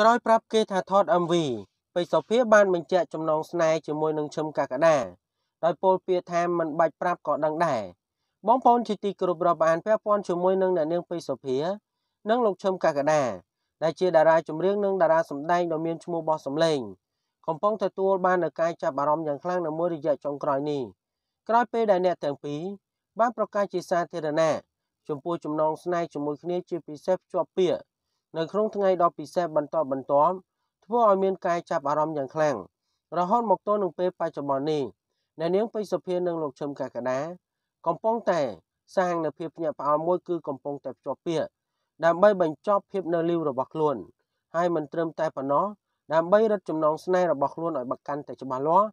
ក្រោយប្រាប់គេថាថត MV ពេជ្រសុភា បានបញ្ជាក់ចំណងស្នេហ៍ជាមួយនឹងឈឹមកកដាដោយពោលពាក្យថាមិនបាច់ប្រាប់ក៏ដឹងដែរបងប្អូនជាទីគោរពរាប់អានពាក់ព័ន្ធជាមួយនឹងអ្នកនាងពេជ្រសុភា និងលោកឈឹមកកដាដែលជាតារាចម្រៀងនិងតារាសម្ដែងដ៏មានឈ្មោះបោះសម្លេង កំពុងទទួលបាននូវការចាប់អារម្មណ៍យ៉ាងខ្លាំងនៅមួយរយៈចុងក្រោយនេះក្រោយពេលដែលអ្នកទាំងពីរបានប្រកាសជាសាធារណៈចំពោះចំណងស្នេហ៍ជាមួយគ្នាជាពិសេសភ្ជាប់ពាក្យនៅក្នុងថ្ងៃដ៏ពិសេសបន្តបន្ទាប់ធ្វើឲ្យមានការចាប់អារម្មណ៍យ៉ាងខ្លាំងរហូតមកទល់នឹងពេលបច្ចុប្បន្ននេះអ្នកនាងពេជ្រសុភានិងលោកឈឹមកកដាកំពុងតែសាងនូវភាពភ្ញាក់ផ្អើលមួយគឺ កំពុងតែភ្ជាប់ពាក្យដើម្បីបញ្ចប់ភាពនៅលីវរបស់ខ្លួនហើយមិនត្រឹមតែប៉ុណ្ណោះដើម្បីរឹតចំណងស្នេហ៍របស់ខ្លួនឲ្យបកកាន់តែច្បាស់លាស់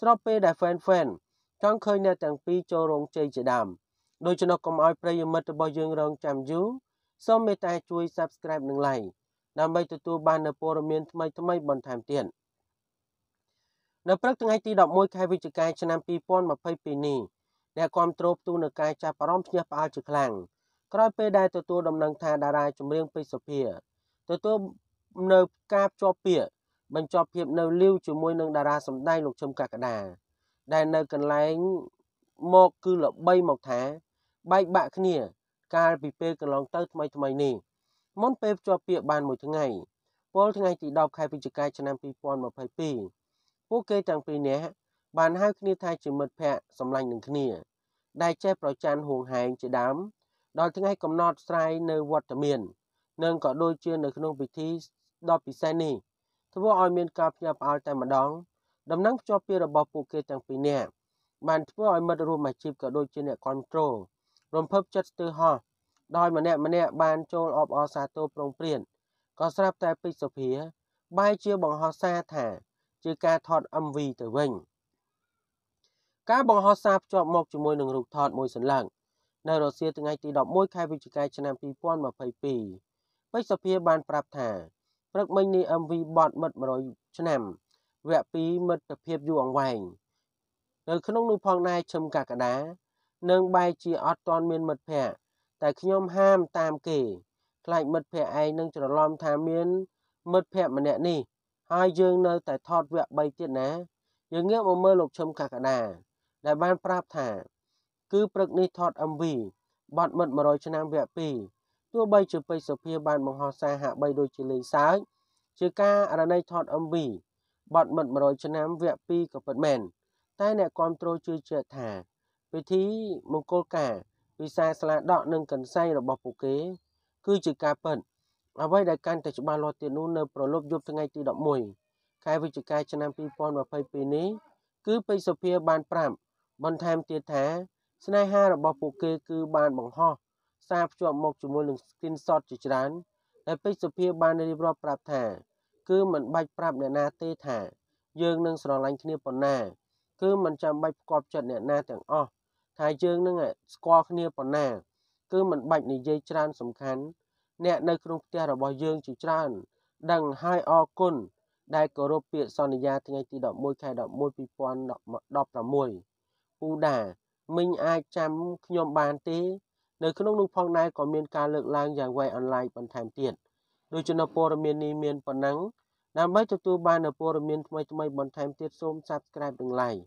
ស្របពេលដែល fan fan ចង់ឃើញអ្នកទាំងពីរចូលរោងជ័យជាដើមដូច្នោះកុំឲ្យប្រិយមិត្តរបស់យើងរងចាំយូរសូមមេត្តាជួយ Subscribe និង Like ដើម្បីទទួលបាននូវព័ត៌មាន ថ្មីៗបន្ថែមទៀតនៅព្រឹកថ្ងៃទី11ខែវិច្ឆិកាឆ្នាំ2022នេះអ្នកគ្រប់គ្រងផ្ទុះនៅការចាប់អារម្មណ៍ភ្ញាក់ផ្អើលជាខ្លាំងក្រោយពេលដែលទទួលដំណឹងថា តារាចម្រៀងពេជ្រសុភាទទួលនៅការភ្ជាប់ពាក្យបញ្ចប់ភាពនៅលាវជាមួយនឹងតារាសម្ដែងលោកឈឹមកកដាដែលនៅកន្លែងមកគឺល្បីមកថាបែកបាក់គ្នាកាលពីពេលកន្លងទៅថ្មីថ្មីនេះមុនពេលភ្ជាប់ពាក្យបានមួយថ្ងៃពលថ្ងៃទី10ខែវិច្ឆិកាឆ្នាំ2022ពួកគេទាំងពីរនាក់បានហៅគ្នាថាជាមិត្តភ័ក្តិសម្លាញ់នឹងគ្នាដែលចេះប្រច័នហួងហែងជាដើមដល់ថ្ងៃកំណត់ស្រ័យនៅវត្តមាននិងក៏ដូចជានៅក្នុងពិធីដ៏ពិសេសនេះធ្វើឲ្យមានការភ្ញាក់ផ្អើលតែម្ដងដំណឹងភ្ជាប់ពាក្យរបស់ពួកគេទាំងពីរនាក់បានធ្វើឲ្យមិត្តរួមអាជីពក៏ដូចជាអ្នកគ្រប់គ្រងរំភើបចិត្តស្ទើរហោះដោយម្នាក់ម្នាក់បានចូលអបអរសាទរប្រងព្រានក៏ស្រាប់តែពេជ្រសុភាបែរជាបង្ហោះសារថាជាការថត MV ទៅវិញការបង្ហោះសារភ្ជាប់មកជាមួយនឹងរូបថតមួយសន្លឹកនៅរុស្ស៊ីថ្ងៃទី11ខែវិច្ឆិកាឆ្នាំ2022ពេជ្រសុភាបានប្រាប់ថាព្រឹកមិញនេះ MV បត់មិត្ត100ឆ្នាំវគ្គ2មិត្តភាពយូរអង្វែងនៅក្នុងនោះផងដែរឈឹមកកដានឹងបែកជាអត់ទាន់មានមិត្តភ័ក្តិតែខ្ញុំហាមតាមគេខ្លាចមិត្តភ័ក្តិឯងនឹងច្រឡំថាមានមិត្តភ័ក្តិម្នាក់នេះ ហើយយើងនៅតែថតវគ្គ3ទៀតណា យើងងាកមកមើលលោកឈឹមកកដាដែលបានប្រាប់ថាគឺព្រឹកនេះថត MV បត់មិត្ត100ឆ្នាំវគ្គ2ទោះបីជាពេជ្រសុភាបានបង្ហោះសារហាក់បីដូចជាលេងសើចជាការរណីថត MV បត់មិត្ត100ឆ្នាំវគ្គ2ក៏ពិតមែន តែអ្នកគ្រប់គ្រងជឿជាក់ថាពិធីមង្គលការពិសាស្លាដកនិងកន្សែងរបស់ពួកគេគឺជាការពិតអ្វីដែលកាន់តែច្បាស់លាស់ទៀតនោះនៅប្រលប់យប់ថ្ងៃទី11ខែវិច្ឆិកាឆ្នាំ2022នេះគឺពេជ្រសុភាបានប្រាប់បន្ថែមទៀតថាស្នេហារបស់ពួកគេគឺបានបង្ហោះសារភ្ជាប់មកជាមួយនឹង screenshot ជាច្រើនដែលពេជ្រសុភាបានរៀបរាប់ប្រាប់ថាគឺមិនបាច់ប្រាប់អ្នកណាទេថាយើងនឹងស្រឡាញ់គ្នាប៉ុណ្ណាគឺមិនចាំបាច់ផ្គប់ចិត្តអ្នកណាទាំងអស់ថាយើងនឹងស្គាល់គ្នាប៉ុណ្ណាគឺមិនបាច់និយាយច្រើនសំខាន់ អ្នកនៅក្នុងផ្ទះរបស់យើងជាច្រើន ដឹងហើយអរគុណដែលគោរពពាក្យសន្យាថ្ងៃទី11ខែ11 2016ពូដាមិញអាចចាំខ្ញុំបានទេនៅក្នុងនោះផងដែរក៏មានការលើកឡើងយ៉ាងវែងអនឡាញបន្ថែមទៀតដូចជានៅព័ត៌មាននេះមានប៉ុណ្ណឹងដើម្បីទទួលបាននូវព័ត៌មានថ្មីៗបន្ថែមទៀតសូម Subscribe និង Like